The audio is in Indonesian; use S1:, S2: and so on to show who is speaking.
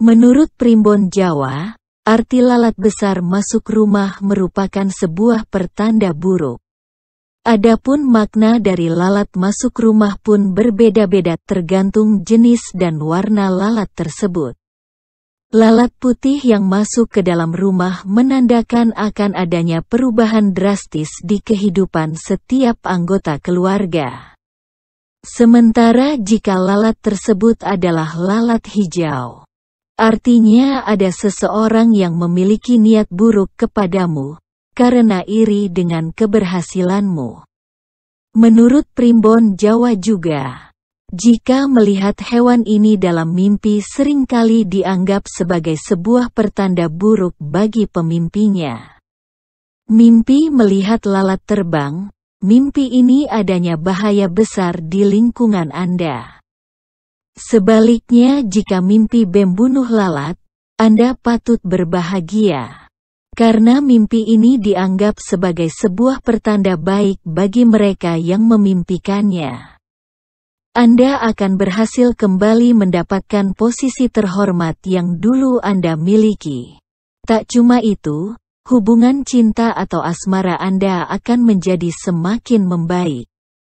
S1: Menurut Primbon Jawa, arti lalat besar masuk rumah merupakan sebuah pertanda buruk. Adapun makna dari lalat masuk rumah pun berbeda-beda tergantung jenis dan warna lalat tersebut. Lalat putih yang masuk ke dalam rumah menandakan akan adanya perubahan drastis di kehidupan setiap anggota keluarga. Sementara jika lalat tersebut adalah lalat hijau, Artinya ada seseorang yang memiliki niat buruk kepadamu, karena iri dengan keberhasilanmu. Menurut Primbon Jawa juga, jika melihat hewan ini dalam mimpi seringkali dianggap sebagai sebuah pertanda buruk bagi pemimpinya. Mimpi melihat lalat terbang, mimpi ini adanya bahaya besar di lingkungan Anda. Sebaliknya jika mimpi BEM bunuh lalat, Anda patut berbahagia. Karena mimpi ini dianggap sebagai sebuah pertanda baik bagi mereka yang memimpikannya. Anda akan berhasil kembali mendapatkan posisi terhormat yang dulu Anda miliki. Tak cuma itu, hubungan cinta atau asmara Anda akan menjadi semakin membaik.